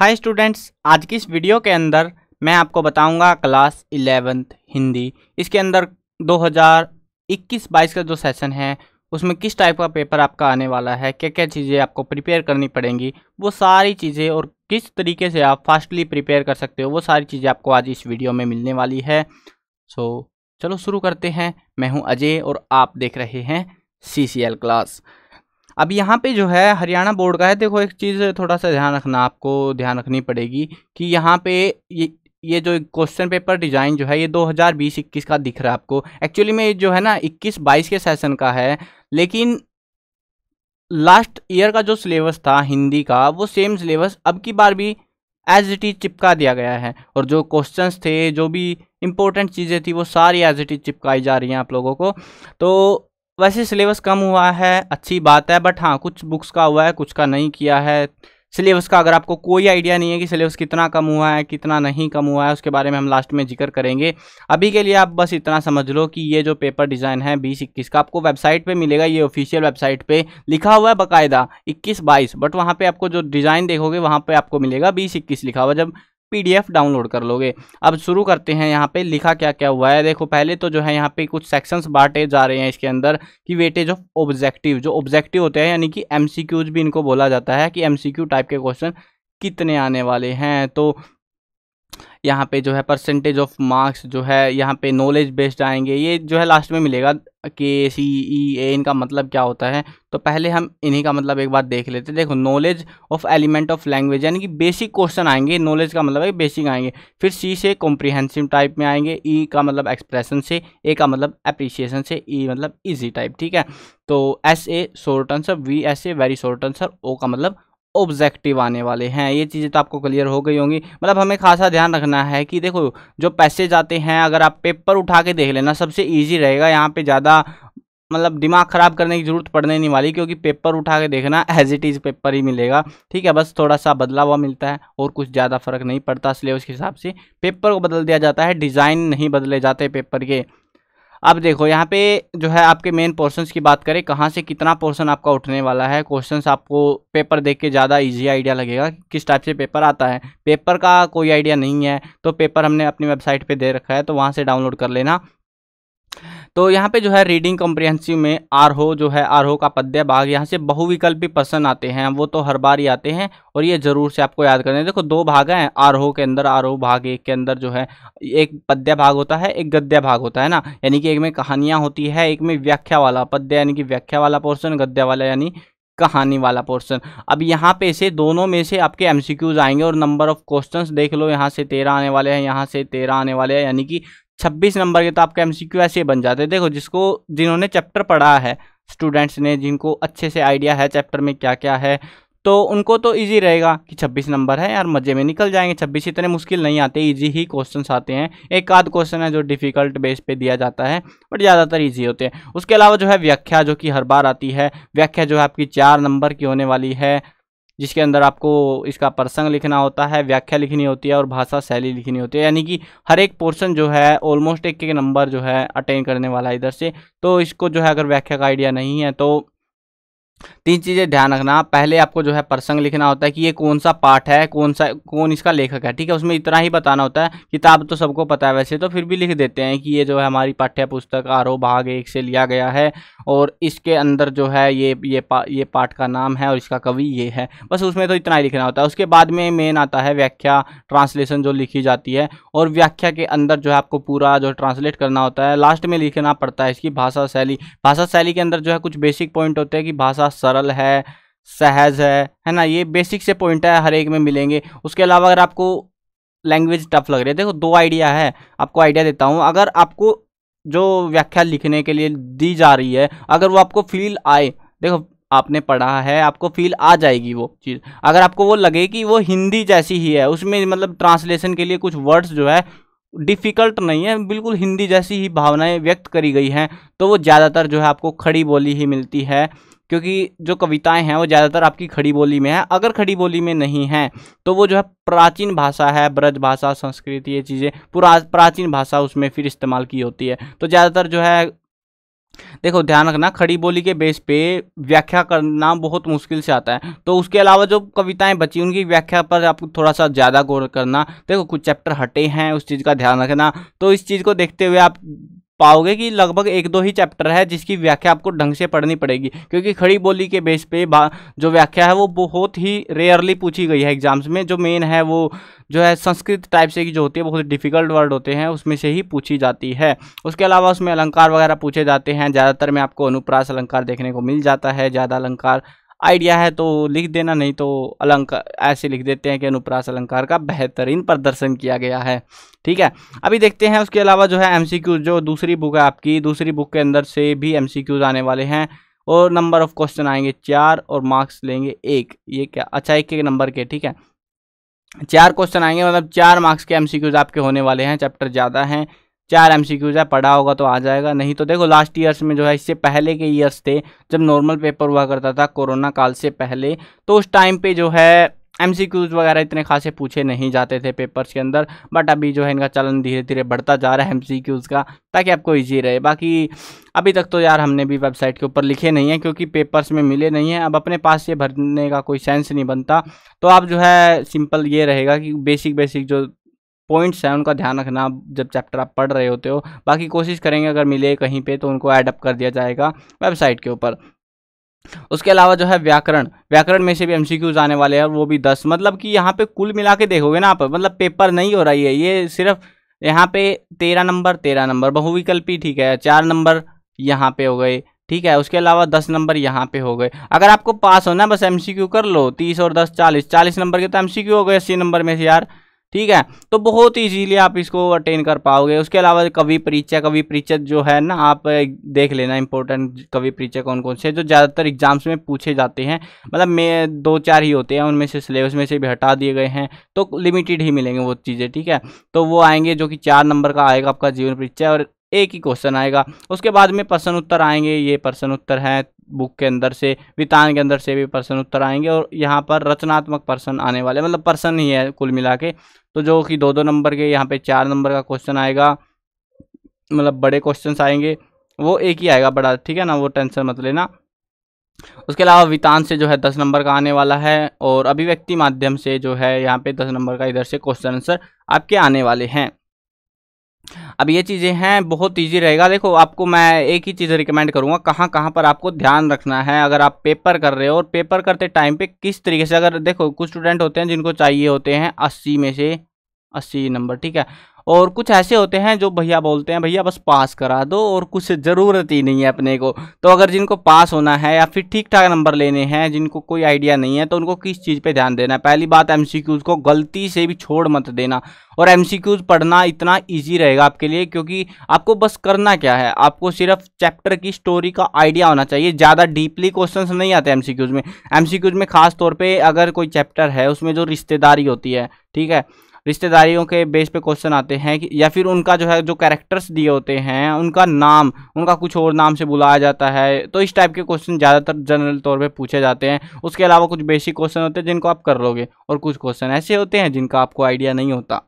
hi students आज की इस वीडियो के अंदर मैं आपको बताऊंगा क्लास इलेवेंथ हिंदी इसके अंदर 2021-22 का जो सेशन है उसमें किस टाइप का पेपर आपका आने वाला है क्या क्या चीज़ें आपको प्रिपेयर करनी पड़ेंगी वो सारी चीज़ें और किस तरीके से आप फास्टली प्रिपेयर कर सकते हो वो सारी चीज़ें आपको आज इस वीडियो में मिलने वाली है सो so, चलो शुरू करते हैं मैं हूँ अजय और आप देख रहे हैं सी क्लास अब यहाँ पे जो है हरियाणा बोर्ड का है देखो एक चीज़ थोड़ा सा ध्यान रखना आपको ध्यान रखनी पड़ेगी कि यहाँ पे ये ये जो क्वेश्चन पेपर डिज़ाइन जो है ये 2020-21 का दिख रहा है आपको एक्चुअली में जो है ना 21-22 के सेशन का है लेकिन लास्ट ईयर का जो सिलेबस था हिंदी का वो सेम सिलेबस अब की बार भी एज इट इज़ चिपका दिया गया है और जो क्वेश्चंस थे जो भी इम्पोर्टेंट चीज़ें थी वो सारी एज इट इज़ चिपकाई जा रही हैं आप लोगों को तो वैसे सिलेबस कम हुआ है अच्छी बात है बट हाँ कुछ बुक्स का हुआ है कुछ का नहीं किया है सिलेबस का अगर आपको कोई आइडिया नहीं है कि सिलेबस कितना कम हुआ है कितना नहीं कम हुआ है उसके बारे में हम लास्ट में जिक्र करेंगे अभी के लिए आप बस इतना समझ लो कि ये जो पेपर डिज़ाइन है बीस इक्कीस का आपको वेबसाइट पे मिलेगा ये ऑफिशियल वेबसाइट पे लिखा हुआ है बाकायदा इक्कीस बाईस बट वहाँ पे आपको जो डिज़ाइन देखोगे वहाँ पर आपको मिलेगा बीस इक्कीस लिखा हुआ जब पीडीएफ डाउनलोड कर लोगे अब शुरू करते हैं यहाँ पे लिखा क्या क्या हुआ है देखो पहले तो जो है यहाँ पे कुछ सेक्शंस बांटे जा रहे हैं इसके अंदर कि वेटेज ऑफ ऑब्जेक्टिव जो ऑब्जेक्टिव होते हैं यानी कि एमसीक्यूज भी इनको बोला जाता है कि एमसीक्यू टाइप के क्वेश्चन कितने आने वाले हैं तो यहाँ पे जो है परसेंटेज ऑफ मार्क्स जो है यहाँ पे नॉलेज बेस्ड आएंगे ये जो है लास्ट में मिलेगा के सी ई ए इनका मतलब क्या होता है तो पहले हम इन्हीं का मतलब एक बार देख लेते हैं देखो knowledge of element of language यानी कि बेसिक क्वेश्चन आएंगे नॉलेज का मतलब है बेसिक आएंगे फिर सी से कॉम्प्रिहेंसिव टाइप में आएंगे ई e का मतलब एक्सप्रेशन से ए का मतलब अप्रिसिएशन से ई e मतलब ईजी टाइप ठीक है तो S A short answer V S A very short answer O का मतलब ऑब्जेक्टिव आने वाले हैं ये चीज़ें तो आपको क्लियर हो गई होंगी मतलब हमें खासा ध्यान रखना है कि देखो जो पैसे जाते हैं अगर आप पेपर उठा के देख लेना सबसे ईजी रहेगा यहाँ पर ज़्यादा मतलब दिमाग ख़राब करने की ज़रूरत पड़ने नहीं वाली क्योंकि पेपर उठा के देखना एज इट इज़ पेपर ही मिलेगा ठीक है बस थोड़ा सा बदला हुआ मिलता है और कुछ ज़्यादा फ़र्क नहीं पड़ता सिलेबस के हिसाब से पेपर को बदल दिया जाता है डिज़ाइन नहीं बदले जाते पेपर के अब देखो यहाँ पे जो है आपके मेन पोर्शंस की बात करें कहाँ से कितना पोर्शन आपका उठने वाला है क्वेश्चंस आपको पेपर देख के ज़्यादा इजी आइडिया लगेगा किस टाइप से पेपर आता है पेपर का कोई आइडिया नहीं है तो पेपर हमने अपनी वेबसाइट पे दे रखा है तो वहाँ से डाउनलोड कर लेना तो यहाँ पे जो है रीडिंग कॉम्प्रिहेंसिव में आरहो जो है आरहो का पद्य भाग यहाँ से बहुविकल्पी प्रश्न आते हैं वो तो हर बार ही आते हैं और ये जरूर से आपको याद करना है देखो दो भाग हैं आरहो के अंदर आरहो भाग एक के अंदर जो है एक पद्य भाग होता है एक गद्य भाग होता है ना यानी कि एक में कहानियाँ होती है एक में व्याख्या वाला पद्य यानी कि व्याख्या वाला पोर्सन गद्य वाला यानी कहानी वाला पोर्सन अब यहाँ पे से दोनों में से आपके एमसीक्यूज आएंगे और नंबर ऑफ क्वेश्चंस देख लो यहाँ से तेरह आने वाले हैं यहाँ से तेरह आने वाले हैं यानी कि छब्बीस नंबर के तो आपके एम ऐसे बन जाते हैं देखो जिसको जिन्होंने चैप्टर पढ़ा है स्टूडेंट्स ने जिनको अच्छे से आइडिया है चैप्टर में क्या क्या है तो उनको तो इजी रहेगा कि 26 नंबर है यार मज़े में निकल जाएंगे 26 इतने मुश्किल नहीं आते इजी ही क्वेश्चंस आते हैं एक आध क्वेश्चन है जो डिफ़िकल्ट बेस पे दिया जाता है बट ज़्यादातर इजी होते हैं उसके अलावा जो है व्याख्या जो कि हर बार आती है व्याख्या जो है आपकी चार नंबर की होने वाली है जिसके अंदर आपको इसका प्रसंग लिखना होता है व्याख्या लिखनी होती है और भाषा शैली लिखनी होती है यानी कि हर एक पोर्शन जो है ऑलमोस्ट एक एक नंबर जो है अटेंड करने वाला है इधर से तो इसको जो है अगर व्याख्या का आइडिया नहीं है तो तीन चीज़ें ध्यान रखना पहले आपको जो है प्रसंग लिखना होता है कि ये कौन सा पाठ है कौन सा कौन इसका लेखक है ठीक है उसमें इतना ही बताना होता है किताब तो सबको पता है वैसे तो फिर भी लिख देते हैं कि ये जो है हमारी पाठ्य पुस्तक आरो भाग एक से लिया गया है और इसके अंदर जो है ये ये पा, ये पाठ का नाम है और इसका कवि ये है बस उसमें तो इतना ही लिखना होता है उसके बाद में मेन आता है व्याख्या ट्रांसलेशन जो लिखी जाती है और व्याख्या के अंदर जो है आपको पूरा जो ट्रांसलेट करना होता है लास्ट में लिखना पड़ता है इसकी भाषा शैली भाषा शैली के अंदर जो है कुछ बेसिक पॉइंट होते हैं कि भाषा ज़्यादा सरल है सहज है है ना ये बेसिक से पॉइंट है हर एक में मिलेंगे उसके अलावा अगर आपको लैंग्वेज टफ लग रही है देखो दो आइडिया है आपको आइडिया देता हूँ अगर आपको जो व्याख्या लिखने के लिए दी जा रही है अगर वो आपको फील आए देखो आपने पढ़ा है आपको फील आ जाएगी वो चीज़ अगर आपको वो लगे कि वो हिंदी जैसी ही है उसमें मतलब ट्रांसलेशन के लिए कुछ वर्ड्स जो है डिफ़िकल्ट नहीं है बिल्कुल हिंदी जैसी ही भावनाएं व्यक्त करी गई हैं तो वो ज़्यादातर जो है आपको खड़ी बोली ही मिलती है क्योंकि जो कविताएं हैं वो ज़्यादातर आपकी खड़ी बोली में है अगर खड़ी बोली में नहीं है तो वो जो है प्राचीन भाषा है ब्रज भाषा संस्कृत ये चीज़ें पुरा प्राचीन भाषा उसमें फिर इस्तेमाल की होती है तो ज़्यादातर जो है देखो ध्यान रखना खड़ी बोली के बेस पे व्याख्या करना बहुत मुश्किल से आता है तो उसके अलावा जो कविताएं बची उनकी व्याख्या पर आपको थोड़ा सा ज़्यादा गौर करना देखो कुछ चैप्टर हटे हैं उस चीज़ का ध्यान रखना तो इस चीज़ को देखते हुए आप पाओगे कि लगभग एक दो ही चैप्टर है जिसकी व्याख्या आपको ढंग से पढ़नी पड़ेगी क्योंकि खड़ी बोली के बेस पे जो व्याख्या है वो बहुत ही रेयरली पूछी गई है एग्जाम्स में जो मेन है वो जो है संस्कृत टाइप से की जो होती है बहुत डिफिकल्ट वर्ड होते हैं उसमें से ही पूछी जाती है उसके अलावा उसमें अलंकार वगैरह पूछे जाते हैं ज़्यादातर में आपको अनुप्रास अलंकार देखने को मिल जाता है ज़्यादा अलंकार आइडिया है तो लिख देना नहीं तो अलंकार ऐसे लिख देते हैं कि अनुप्रास अलंकार का बेहतरीन प्रदर्शन किया गया है ठीक है अभी देखते हैं उसके अलावा जो है एम जो दूसरी बुक है आपकी दूसरी बुक के अंदर से भी एम आने वाले हैं और नंबर ऑफ क्वेश्चन आएंगे चार और मार्क्स लेंगे एक ये क्या अच्छा एक एक नंबर के ठीक है चार क्वेश्चन आएंगे मतलब चार मार्क्स के एमसीक्यूज आपके होने वाले हैं चैप्टर ज़्यादा हैं चार एम सी क्यूज है पढ़ा होगा तो आ जाएगा नहीं तो देखो लास्ट ईयर्स में जो है इससे पहले के ईयर्स थे जब नॉर्मल पेपर हुआ करता था कोरोना काल से पहले तो उस टाइम पे जो है एम सी क्यूज़ वगैरह इतने खासे पूछे नहीं जाते थे पेपर्स के अंदर बट अभी जो है इनका चलन धीरे धीरे बढ़ता जा रहा है एम सी क्यूज़ का ताकि आपको ईजी रहे बाकी अभी तक तो यार हमने भी वेबसाइट के ऊपर लिखे नहीं हैं क्योंकि पेपर्स में मिले नहीं हैं अब अपने पास से भरने का कोई सेंस नहीं बनता तो आप जो है सिंपल ये रहेगा कि बेसिक बेसिक जो पॉइंट्स हैं उनका ध्यान रखना जब चैप्टर आप पढ़ रहे होते हो बाकी कोशिश करेंगे अगर मिले कहीं पे तो उनको ऐडअप कर दिया जाएगा वेबसाइट के ऊपर उसके अलावा जो है व्याकरण व्याकरण में से भी एमसीक्यूज आने वाले हैं वो भी दस मतलब कि यहाँ पे कुल मिला के देखोगे ना आप मतलब पेपर नहीं हो रही है ये सिर्फ यहाँ पे तेरह नंबर तेरह नंबर बहुविकल्पी ठीक है चार नंबर यहाँ पे हो गए ठीक है उसके अलावा दस नंबर यहाँ पे हो गए अगर आपको पास होना बस एम कर लो तीस और दस चालीस चालीस नंबर के तो एम हो गए अस्सी नंबर में से यार ठीक है तो बहुत ईजीली आप इसको अटेन कर पाओगे उसके अलावा कवि परिचय कवि परिचय जो है ना आप देख लेना इंपॉर्टेंट कवि परिचय कौन कौन से जो ज़्यादातर एग्जाम्स में पूछे जाते हैं मतलब में दो चार ही होते हैं उनमें से सिलेबस में से भी हटा दिए गए हैं तो लिमिटेड ही मिलेंगे वो चीज़ें ठीक है तो वो आएंगे जो कि चार नंबर का आएगा आपका जीवन परिचय और एक ही क्वेश्चन आएगा उसके बाद में प्रश्न उत्तर आएंगे ये प्रश्न उत्तर हैं बुक के अंदर से वितान के अंदर से भी प्रश्न उत्तर आएंगे और यहाँ पर रचनात्मक प्रश्न आने वाले मतलब प्रश्न ही है कुल मिला के तो जो कि दो दो नंबर के यहाँ पे चार नंबर का क्वेश्चन आएगा मतलब बड़े क्वेश्चन आएंगे वो एक ही आएगा बड़ा ठीक है ना वो टेंशन मत लेना उसके अलावा वितान से जो है दस नंबर का आने वाला है और अभिव्यक्ति माध्यम से जो है यहाँ पे दस नंबर का इधर से क्वेश्चन आंसर आपके आने वाले हैं अब ये चीज़ें हैं बहुत ईजी रहेगा देखो आपको मैं एक ही चीज़ रिकमेंड करूँगा कहाँ कहाँ पर आपको ध्यान रखना है अगर आप पेपर कर रहे हो और पेपर करते टाइम पे किस तरीके से अगर देखो कुछ स्टूडेंट होते हैं जिनको चाहिए होते हैं अस्सी में से अस्सी नंबर ठीक है और कुछ ऐसे होते हैं जो भैया बोलते हैं भैया बस पास करा दो और कुछ ज़रूरत ही नहीं है अपने को तो अगर जिनको पास होना है या फिर ठीक ठाक नंबर लेने हैं जिनको कोई आइडिया नहीं है तो उनको किस चीज़ पर ध्यान देना है पहली बात एम को गलती से भी छोड़ मत देना और एम पढ़ना इतना ईजी रहेगा आपके लिए क्योंकि आपको बस करना क्या है आपको सिर्फ चैप्टर की स्टोरी का आइडिया होना चाहिए ज़्यादा डीपली क्वेश्चन नहीं आते एम में एम में खास तौर पर अगर कोई चैप्टर है उसमें जो रिश्तेदारी होती है ठीक है रिश्तेदारियों के बेस पे क्वेश्चन आते हैं कि या फिर उनका जो है जो कैरेक्टर्स दिए होते हैं उनका नाम उनका कुछ और नाम से बुलाया जाता है तो इस टाइप के क्वेश्चन ज़्यादातर जनरल तौर पर पूछे जाते हैं उसके अलावा कुछ बेसिक क्वेश्चन होते हैं जिनको आप कर लोगे और कुछ क्वेश्चन ऐसे होते हैं जिनका आपको आइडिया नहीं होता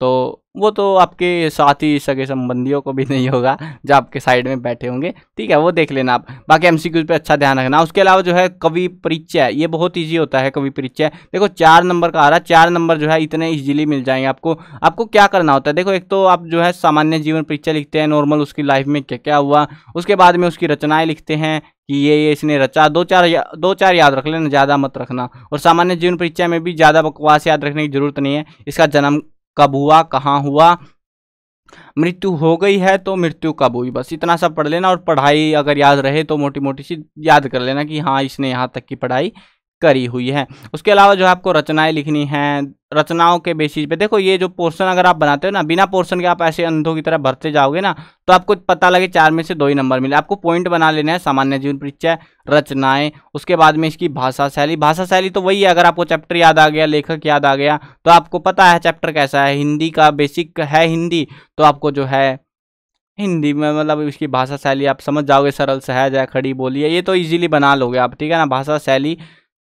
तो वो तो आपके साथी सगे संबंधियों को भी नहीं होगा जो आपके साइड में बैठे होंगे ठीक है वो देख लेना आप बाकी एम पे अच्छा ध्यान रखना उसके अलावा जो है कवि परिचय ये बहुत ईजी होता है कवि परिचय देखो चार नंबर का आ रहा है चार नंबर जो है इतने ईजिली मिल जाएंगे आपको आपको क्या करना होता है देखो एक तो आप जो है सामान्य जीवन परिचय लिखते हैं नॉर्मल उसकी लाइफ में क्या क्या हुआ उसके बाद में उसकी रचनाएँ लिखते हैं कि ये ये इसने रचा दो चार या, दो चार याद रख लेना ज़्यादा मत रखना और सामान्य जीवन परिचय में भी ज़्यादा बकवास याद रखने की जरूरत नहीं है इसका जन्म कब हुआ कहाँ हुआ मृत्यु हो गई है तो मृत्यु कब हुई बस इतना सब पढ़ लेना और पढ़ाई अगर याद रहे तो मोटी मोटी सी याद कर लेना कि हाँ इसने यहाँ तक की पढ़ाई करी हुई है उसके अलावा जो आपको रचनाएं लिखनी हैं रचनाओं के बेसिस पे देखो ये जो पोर्शन अगर आप बनाते हो ना बिना पोर्शन के आप ऐसे अंधों की तरह भरते जाओगे ना तो आपको पता लगे चार में से दो ही नंबर मिले आपको पॉइंट बना लेना है सामान्य जीवन परिचय रचनाएं उसके बाद में इसकी भाषा शैली भाषा शैली तो वही है अगर आपको चैप्टर याद आ गया लेखक याद आ गया तो आपको पता है चैप्टर कैसा है हिंदी का बेसिक है हिंदी तो आपको जो है हिंदी में मतलब इसकी भाषा शैली आप समझ जाओगे सरल सहज है खड़ी बोली है ये तो इजीली बना लोगे आप ठीक है ना भाषा शैली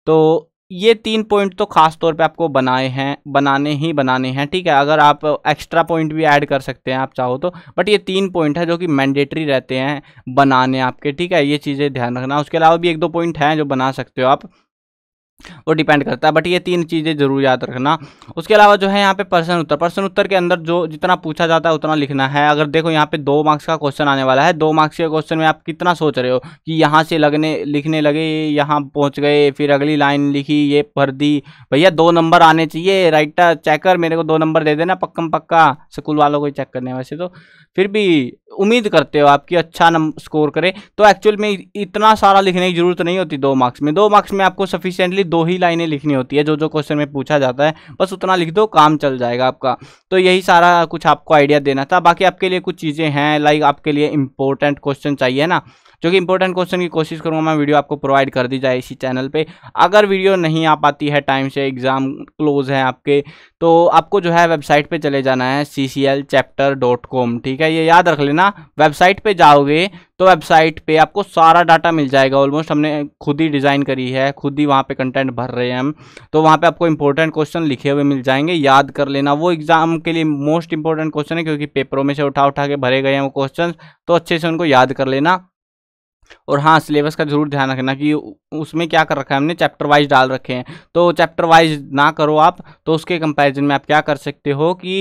तो ये तीन पॉइंट तो खास तौर पे आपको बनाए हैं बनाने ही बनाने हैं ठीक है अगर आप एक्स्ट्रा पॉइंट भी ऐड कर सकते हैं आप चाहो तो बट ये तीन पॉइंट है जो कि मैंडेटरी रहते हैं बनाने आपके ठीक है ये चीज़ें ध्यान रखना उसके अलावा भी एक दो पॉइंट हैं जो बना सकते हो आप वो डिपेंड करता है बट ये तीन चीज़ें जरूर याद रखना उसके अलावा जो है यहाँ पे प्रश्न उत्तर प्रश्न उत्तर के अंदर जो जितना पूछा जाता है उतना लिखना है अगर देखो यहाँ पे दो मार्क्स का क्वेश्चन आने वाला है दो मार्क्स के क्वेश्चन में आप कितना सोच रहे हो कि यहाँ से लगने लिखने लगे यहाँ पहुँच गए फिर अगली लाइन लिखी ये भर दी भैया दो नंबर आने चाहिए राइटर चेकर मेरे को दो नंबर दे देना पक्कम पक्का स्कूल वालों को चेक करने वैसे तो फिर भी उम्मीद करते हो आपकी अच्छा नंबर स्कोर करे तो एक्चुअल में इतना सारा लिखने की जरूरत नहीं होती दो मार्क्स में दो मार्क्स में आपको सफिशियंटली दो ही लाइनें लिखनी होती है जो जो क्वेश्चन में पूछा जाता है बस उतना लिख दो काम चल जाएगा आपका तो यही सारा कुछ आपको आइडिया देना था बाकी आपके लिए कुछ चीज़ें हैं लाइक आपके लिए इंपॉर्टेंट क्वेश्चन चाहिए ना जो कि इंपॉर्टेंट क्वेश्चन की कोशिश करूँगा मैं वीडियो आपको प्रोवाइड कर दी जाए इसी चैनल पर अगर वीडियो नहीं आ पाती है टाइम से एग्ज़ाम क्लोज है आपके तो आपको जो है वेबसाइट पर चले जाना है सी चैप्टर डॉट कॉम ठीक है ये याद रख लेना वेबसाइट पर जाओगे तो वेबसाइट पे आपको सारा डाटा मिल जाएगा ऑलमोस्ट हमने खुद ही डिज़ाइन करी है खुद ही वहाँ पे कंटेंट भर रहे हैं हम तो वहाँ पे आपको इंपॉर्टेंट क्वेश्चन लिखे हुए मिल जाएंगे याद कर लेना वो एग्ज़ाम के लिए मोस्ट इंपॉर्टेंट क्वेश्चन है क्योंकि पेपरों में से उठा उठा के भरे गए हैं वो क्वेश्चन तो अच्छे से उनको याद कर लेना और हाँ सिलेबस का ज़रूर ध्यान रखना कि उसमें क्या कर रखा है हमने चैप्टर वाइज डाल रखे हैं तो चैप्टर वाइज ना करो आप तो उसके कंपैरिजन में आप क्या कर सकते हो कि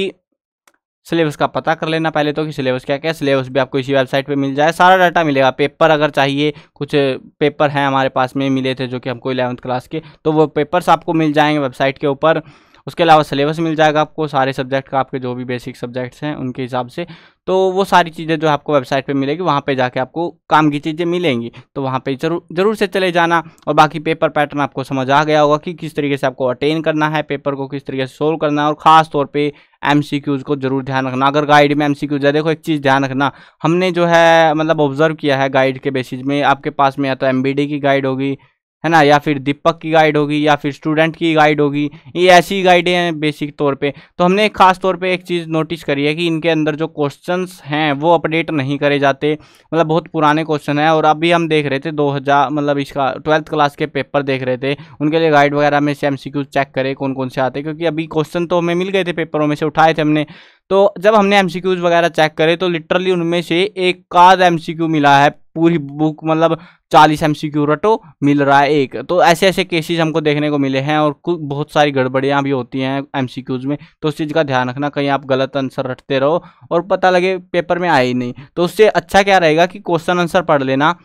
सिलेबस का पता कर लेना पहले तो कि सिलेबस क्या क्या है सिलेबस भी आपको इसी वेबसाइट पे मिल जाए सारा डाटा मिलेगा पेपर अगर चाहिए कुछ पेपर हैं हमारे पास में मिले थे जो कि हमको इलेवंथ क्लास के तो वो पेपर्स आपको मिल जाएंगे वेबसाइट के ऊपर उसके अलावा सिलेबस मिल जाएगा आपको सारे सब्जेक्ट का आपके जो भी बेसिक सब्जेक्ट्स हैं उनके हिसाब से तो वो सारी चीज़ें जो आपको वेबसाइट पे मिलेगी वहाँ पे जाके आपको काम की चीज़ें मिलेंगी तो वहाँ पे जरूर जरूर से चले जाना और बाकी पेपर पैटर्न आपको समझ आ गया होगा कि किस तरीके से आपको अटेन करना है पेपर को किस तरीके से सोल्व करना है और ख़ास तौर पर एम को जरूर ध्यान रखना अगर गाइड में एम सी है देखो एक चीज़ ध्यान रखना हमने जो है मतलब ऑब्जर्व किया है गाइड के बेसिस में आपके पास में या तो एम की गाइड होगी है ना या फिर दीपक की गाइड होगी या फिर स्टूडेंट की गाइड होगी ये ऐसी गाइडें हैं बेसिक तौर पे तो हमने खास तौर पे एक चीज़ नोटिस करी है कि इनके अंदर जो क्वेश्चंस हैं वो अपडेट नहीं करे जाते मतलब बहुत पुराने क्वेश्चन हैं और अभी हम देख रहे थे 2000 मतलब इसका ट्वेल्थ क्लास के पेपर देख रहे थे उनके लिए गाइड वगैरह में से एम चेक करे कौन कौन से आते क्योंकि अभी क्वेश्चन तो हमें मिल गए थे पेपरों में से उठाए थे हमने तो जब हमने एम वगैरह चेक करे तो लिटरली उनमें से एक का एम मिला है पूरी बुक मतलब चालीस एम रटो मिल रहा है एक तो ऐसे ऐसे केसेस हमको देखने को मिले हैं और बहुत सारी गड़बड़ियाँ भी होती हैं एम में तो उस चीज़ का ध्यान रखना कहीं आप गलत आंसर रटते रहो और पता लगे पेपर में आए ही नहीं तो उससे अच्छा क्या रहेगा कि क्वेश्चन आंसर पढ़ लेना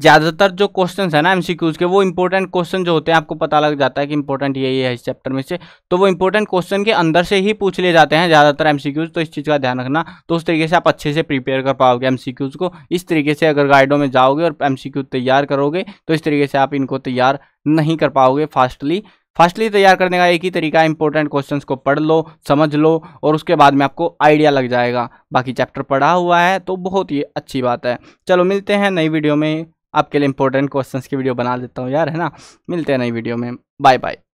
ज़्यादातर जो क्वेश्चन है ना एमसीक्यूज के वो इंपॉर्टेंट क्वेश्चन जो होते हैं आपको पता लग जाता है कि इंपॉर्टेंट यही है इस चैप्टर में से तो वो इंपॉर्टेंट क्वेश्चन के अंदर से ही पूछ लिए जाते हैं ज़्यादातर एमसीक्यूज तो इस चीज़ का ध्यान रखना तो उस तरीके से आप अच्छे से प्रिपेयर कर पाओगे एमसीक्यूज को इस तरीके से अगर गाइडों में जाओगे और एमसीक्यू तैयार करोगे तो इस तरीके से आप इनको तैयार नहीं कर पाओगे फास्टली फास्टली तैयार करने का एक ही तरीका इंपॉर्टेंट क्वेश्चन को पढ़ लो समझ लो और उसके बाद में आपको आइडिया लग जाएगा बाकी चैप्टर पढ़ा हुआ है तो बहुत ही अच्छी बात है चलो मिलते हैं नई वीडियो में आपके लिए इंपॉर्टेंट क्वेश्चंस की वीडियो बना देता हूँ यार है ना मिलते हैं नई वीडियो में बाय बाय